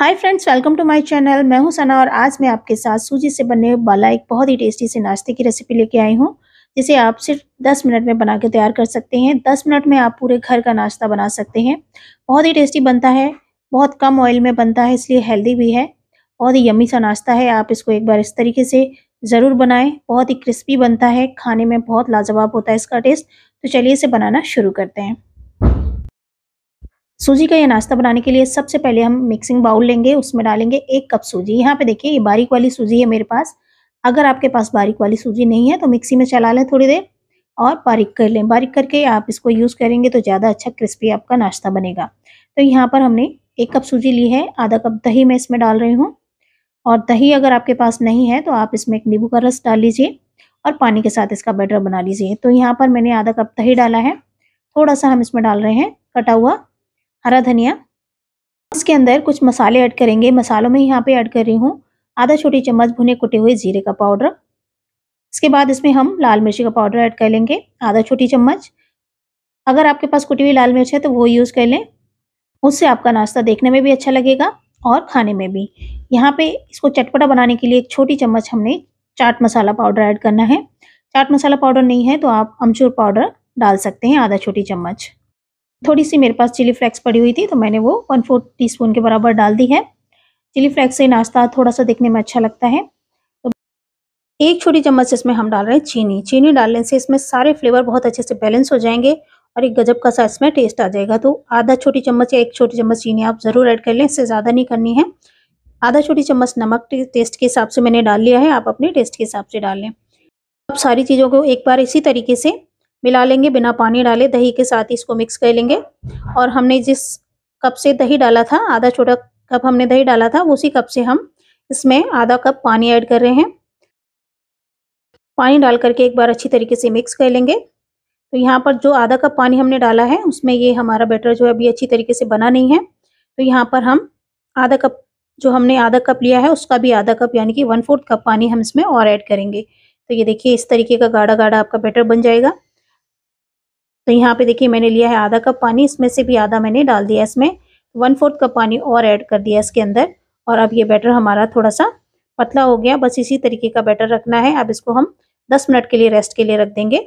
hi friends welcome to my channel मैं हूं सना और आज मैं आपके साथ सूजी से बनने वाला एक बहुत ही टेस्टी से नाश्ते की रेसिपी लेके आई हूं जिसे आप सिर्फ 10 मिनट में बना के तैयार कर सकते हैं 10 मिनट में आप पूरे घर का नाश्ता बना सकते हैं बहुत ही टेस्टी बनता है बहुत कम ऑयल में बनता है इसलिए हेल्दी भी है बहुत ही यमी सा नाश्ता है आप इसको एक बार इस तरीके से ज़रूर बनाएँ बहुत ही क्रिस्पी बनता है खाने में बहुत लाजवाब होता है इसका टेस्ट तो चलिए इसे बनाना शुरू करते हैं सूजी का ये नाश्ता बनाने के लिए सबसे पहले हम मिक्सिंग बाउल लेंगे उसमें डालेंगे एक कप सूजी यहाँ पे देखिए ये बारीक वाली सूजी है मेरे पास अगर आपके पास बारीक वाली सूजी नहीं है तो मिक्सी में चला लें थोड़ी देर और बारीक कर लें बारीक करके आप इसको यूज़ करेंगे तो ज़्यादा अच्छा क्रिस्पी आपका नाश्ता बनेगा तो यहाँ पर हमने एक कप सूजी ली है आधा कप दही मैं इसमें डाल रही हूँ और दही अगर आपके पास नहीं है तो आप इसमें एक नींबू का रस डाल लीजिए और पानी के साथ इसका बैटर बना लीजिए तो यहाँ पर मैंने आधा कप दही डाला है थोड़ा सा हम इसमें डाल रहे हैं कटा हुआ हरा धनिया इसके अंदर कुछ मसाले ऐड करेंगे मसालों में यहाँ पे ऐड कर रही हूँ आधा छोटी चम्मच भुने कुटे हुए जीरे का पाउडर इसके बाद इसमें हम लाल मिर्ची का पाउडर ऐड कर लेंगे आधा छोटी चम्मच अगर आपके पास कुटी हुई लाल मिर्च है तो वो यूज़ कर लें उससे आपका नाश्ता देखने में भी अच्छा लगेगा और खाने में भी यहाँ पे इसको चटपटा बनाने के लिए एक छोटी चम्मच हमने चाट मसाला पाउडर ऐड करना है चाट मसाला पाउडर नहीं है तो आप अमचूर पाउडर डाल सकते हैं आधा छोटी चम्मच थोड़ी सी मेरे पास चिली फ्लैक्स पड़ी हुई थी तो मैंने वो वन फोर्थ टी स्पून के बराबर डाल दी है चिली फ्लैक्स से नाश्ता थोड़ा सा देखने में अच्छा लगता है तो एक छोटी चम्मच इसमें हम डाल रहे हैं चीनी चीनी डालने से इसमें सारे फ्लेवर बहुत अच्छे से बैलेंस हो जाएंगे और एक गजब का सा इसमें टेस्ट आ जाएगा तो आधा छोटी चम्मच या एक छोटी चम्मच चीनी आप ज़रूर ऐड कर लें इससे ज़्यादा नहीं करनी है आधा छोटी चम्मच नमक टेस्ट के हिसाब से मैंने डाल लिया है आप अपने टेस्ट के हिसाब से डाल लें आप सारी चीज़ों को एक बार इसी तरीके से मिला लेंगे बिना पानी डाले दही के साथ इसको मिक्स कर लेंगे और हमने जिस कप से दही डाला था आधा छोटा कप हमने दही डाला था उसी कप से हम इसमें आधा कप पानी ऐड कर रहे हैं पानी डाल करके एक बार अच्छी तरीके से मिक्स कर लेंगे तो यहाँ पर जो आधा कप पानी हमने डाला है उसमें ये हमारा बैटर जो है अभी अच्छी तरीके से बना नहीं है तो यहाँ पर हम आधा कप जो हमने आधा कप लिया है उसका भी आधा कप यानी कि वन फोर्थ कप पानी हम इसमें और ऐड करेंगे तो ये देखिए इस तरीके का गाढ़ा गाढ़ा आपका बैटर बन जाएगा तो यहाँ पे देखिए मैंने लिया है आधा कप पानी इसमें से भी आधा मैंने डाल दिया इसमें वन फोर्थ कप पानी और ऐड कर दिया इसके अंदर और अब ये बैटर हमारा थोड़ा सा पतला हो गया बस इसी तरीके का बैटर रखना है अब इसको हम दस मिनट के लिए रेस्ट के लिए रख देंगे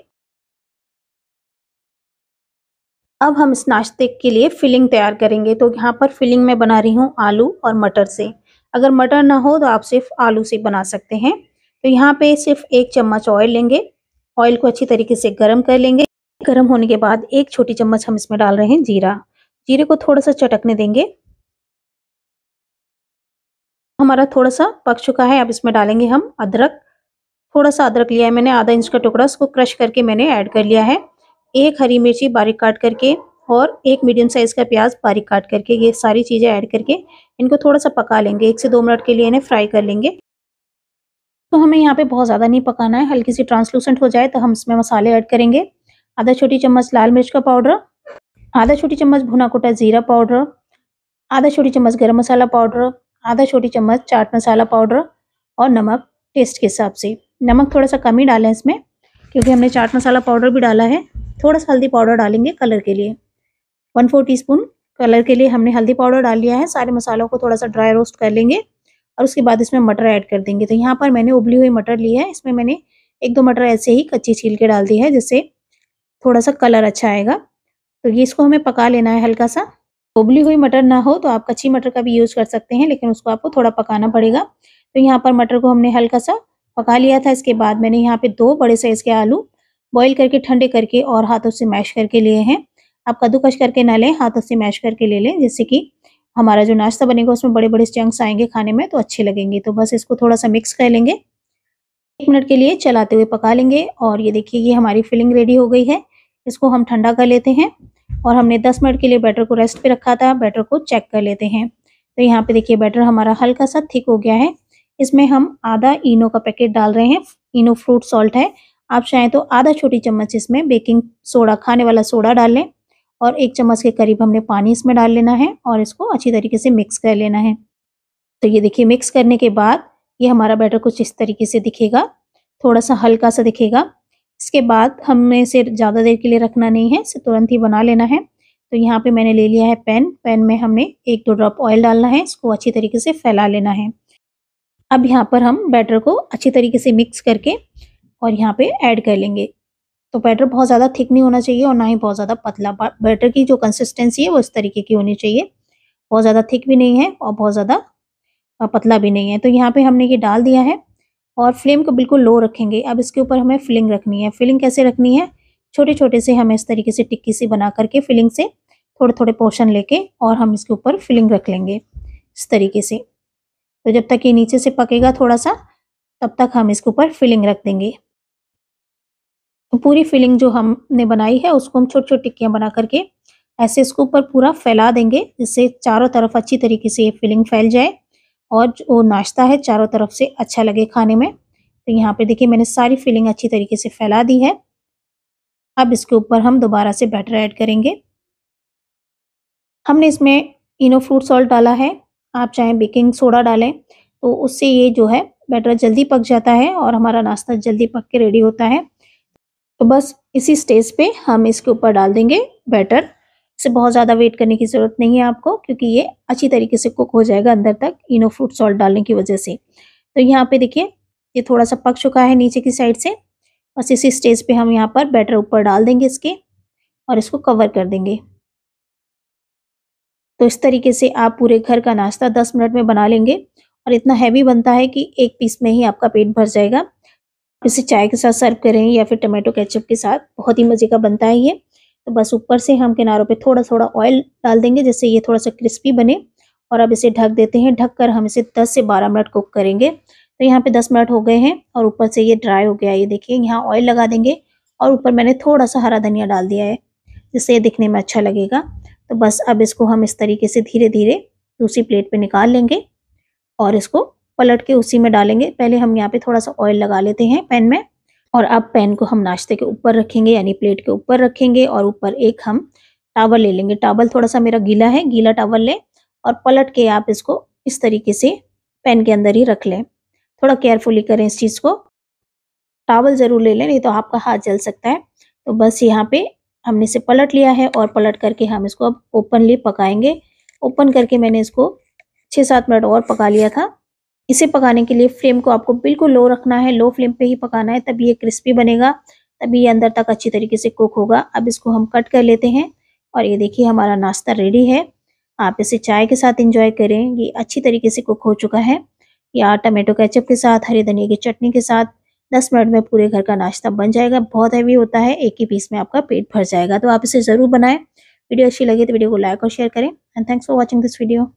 अब हम इस नाश्ते के लिए फिलिंग तैयार करेंगे तो यहाँ पर फिलिंग मैं बना रही हूँ आलू और मटर से अगर मटर ना हो तो आप सिर्फ आलू से बना सकते हैं तो यहाँ पे सिर्फ एक चम्मच ऑयल लेंगे ऑयल को अच्छी तरीके से गर्म कर लेंगे गर्म होने के बाद एक छोटी चम्मच हम इसमें डाल रहे हैं जीरा जीरे को थोड़ा सा चटकने देंगे हमारा थोड़ा सा पक चुका है अब इसमें डालेंगे हम अदरक थोड़ा सा अदरक लिया है मैंने आधा इंच का टुकड़ा उसको क्रश करके मैंने ऐड कर लिया है एक हरी मिर्ची बारीक काट करके और एक मीडियम साइज़ का प्याज बारीक काट करके ये सारी चीज़ें ऐड करके इनको थोड़ा सा पका लेंगे एक से दो मिनट के लिए इन्हें फ्राई कर लेंगे तो हमें यहाँ पे बहुत ज़्यादा नहीं पकाना है हल्की सी ट्रांसलूसेंट हो जाए तो हम इसमें मसाले ऐड करेंगे आधा छोटी चम्मच लाल मिर्च का पाउडर आधा छोटी चम्मच भुना कोटा जीरा पाउडर आधा छोटी चम्मच गरम मसाला पाउडर आधा छोटी चम्मच चाट मसाला पाउडर और नमक टेस्ट के हिसाब से नमक थोड़ा सा कम ही डालें इसमें क्योंकि हमने चाट मसाला पाउडर भी डाला है थोड़ा सा हल्दी पाउडर डालेंगे कलर के लिए वन फोर टी कलर के लिए हमने हल्दी पाउडर डाल लिया है सारे मसालों को थोड़ा सा ड्राई रोस्ट कर लेंगे और उसके बाद इसमें मटर ऐड कर देंगे तो यहाँ पर मैंने उबली हुई मटर ली है इसमें मैंने एक दो मटर ऐसे ही कच्ची छील के डाल दी है जिससे थोड़ा सा कलर अच्छा आएगा तो ये इसको हमें पका लेना है हल्का सा उबली हुई मटर ना हो तो आप कच्ची मटर का भी यूज़ कर सकते हैं लेकिन उसको आपको थोड़ा पकाना पड़ेगा तो यहाँ पर मटर को हमने हल्का सा पका लिया था इसके बाद मैंने यहाँ पे दो बड़े साइज़ के आलू बॉईल करके ठंडे करके और हाथों से मैश करके लिए हैं आप कद्दूकश करके ना लें हाथों से मैश करके ले लें जिससे कि हमारा जो नाश्ता बनेगा उसमें बड़े बड़े चंक्स आएंगे खाने में तो अच्छे लगेंगे तो बस इसको थोड़ा सा मिक्स कर लेंगे एक मिनट के लिए चलाते हुए पका लेंगे और ये देखिए ये हमारी फिलिंग रेडी हो गई है इसको हम ठंडा कर लेते हैं और हमने 10 मिनट के लिए बैटर को रेस्ट पे रखा था बैटर को चेक कर लेते हैं तो यहाँ पे देखिए बैटर हमारा हल्का सा थिक हो गया है इसमें हम आधा इनो का पैकेट डाल रहे हैं इनो फ्रूट सॉल्ट है आप चाहें तो आधा छोटी चम्मच इसमें बेकिंग सोडा खाने वाला सोडा डाल लें और एक चम्मच के करीब हमने पानी इसमें डाल लेना है और इसको अच्छी तरीके से मिक्स कर लेना है तो ये देखिए मिक्स करने के बाद ये हमारा बैटर कुछ इस तरीके से दिखेगा थोड़ा सा हल्का सा दिखेगा इसके बाद हमें इसे ज़्यादा देर के लिए रखना नहीं है इसे तुरंत ही बना लेना है तो यहाँ पे मैंने ले लिया है पेन पेन में हमने एक दो ड्रॉप ऑयल डालना है इसको अच्छी तरीके से फैला लेना है अब यहाँ पर हम बैटर को अच्छी तरीके से मिक्स करके और यहाँ पे ऐड कर लेंगे तो बैटर बहुत ज़्यादा थिक नहीं होना चाहिए और ना ही बहुत ज़्यादा पतला बैटर की जो कंसिस्टेंसी है वो इस तरीके की होनी चाहिए बहुत ज़्यादा थिक भी नहीं है और बहुत ज़्यादा पतला भी नहीं है तो यहाँ पे हमने ये डाल दिया है और फ्लेम को बिल्कुल लो रखेंगे अब इसके ऊपर हमें फिलिंग रखनी है फिलिंग कैसे रखनी है छोटे छोटे से हमें इस तरीके से टिक्की सी बना करके फिलिंग से थोड़े थोड़े पोर्शन लेके और हम इसके ऊपर फिलिंग रख लेंगे इस तरीके से तो जब तक ये नीचे से पकेगा थोड़ा सा तब तक हम इसके ऊपर फिलिंग रख देंगे तो पूरी फिलिंग जो हमने बनाई है उसको हम छोटी छोटी टिक्कियाँ बना करके ऐसे इसके ऊपर पूरा फैला देंगे जिससे चारों तरफ अच्छी तरीके से ये फिलिंग फैल जाए और जो नाश्ता है चारों तरफ से अच्छा लगे खाने में तो यहाँ पे देखिए मैंने सारी फिलिंग अच्छी तरीके से फैला दी है अब इसके ऊपर हम दोबारा से बैटर ऐड करेंगे हमने इसमें इनो फ्रूट सॉल्ट डाला है आप चाहें बेकिंग सोडा डालें तो उससे ये जो है बैटर जल्दी पक जाता है और हमारा नाश्ता जल्दी पक के रेडी होता है तो बस इसी स्टेज पे हम इसके ऊपर डाल देंगे बैटर इसे बहुत ज़्यादा वेट करने की ज़रूरत नहीं है आपको क्योंकि ये अच्छी तरीके से कुक हो जाएगा अंदर तक इनो फ्रूट सॉल्ट डालने की वजह से तो यहाँ पे देखिए ये थोड़ा सा पक चुका है नीचे की साइड से बस इसी स्टेज पे हम यहाँ पर बैटर ऊपर डाल देंगे इसके और इसको कवर कर देंगे तो इस तरीके से आप पूरे घर का नाश्ता दस मिनट में बना लेंगे और इतना हैवी बनता है कि एक पीस में ही आपका पेट भर जाएगा इसे चाय के साथ सर्व करें या फिर टमाटो केचप के साथ बहुत ही मज़े का बनता है ये तो बस ऊपर से हम किनारों पे थोड़ा थोड़ा ऑयल डाल देंगे जिससे ये थोड़ा सा क्रिस्पी बने और अब इसे ढक देते हैं ढक कर हम इसे 10 से 12 मिनट कुक करेंगे तो यहाँ पे 10 मिनट हो गए हैं और ऊपर से ये ड्राई हो गया ये देखिए यहाँ ऑयल लगा देंगे और ऊपर मैंने थोड़ा सा हरा धनिया डाल दिया है जिससे ये दिखने में अच्छा लगेगा तो बस अब इसको हम इस तरीके से धीरे धीरे दूसरी प्लेट पर निकाल लेंगे और इसको पलट के उसी में डालेंगे पहले हम यहाँ पे थोड़ा सा ऑयल लगा लेते हैं पैन में और अब पैन को हम नाश्ते के ऊपर रखेंगे यानी प्लेट के ऊपर रखेंगे और ऊपर एक हम टावल ले लेंगे टावल थोड़ा सा मेरा गीला है गीला टावल लें और पलट के आप इसको इस तरीके से पैन के अंदर ही रख लें थोड़ा केयरफुली करें इस चीज़ को टावल ज़रूर ले लें नहीं तो आपका हाथ जल सकता है तो बस यहाँ पे हमने इसे पलट लिया है और पलट करके हम इसको अब ओपनली पकाएंगे ओपन करके मैंने इसको छः सात मिनट और पका लिया था इसे पकाने के लिए फ्लेम को आपको बिल्कुल लो रखना है लो फ्लेम पे ही पकाना है तभी ये क्रिस्पी बनेगा तभी ये अंदर तक अच्छी तरीके से कुक होगा अब इसको हम कट कर लेते हैं और ये देखिए हमारा नाश्ता रेडी है आप इसे चाय के साथ इंजॉय करें ये अच्छी तरीके से कुक हो चुका है या टमाटो केचप के साथ हरे धनिया की चटनी के साथ दस मिनट में पूरे घर का नाश्ता बन जाएगा बहुत हैवी होता है एक ही पीस में आपका पेट भर जाएगा तो आप इसे ज़रूर बनाएं वीडियो अच्छी लगे तो वीडियो को लाइक और शेयर करें and thanks for watching this video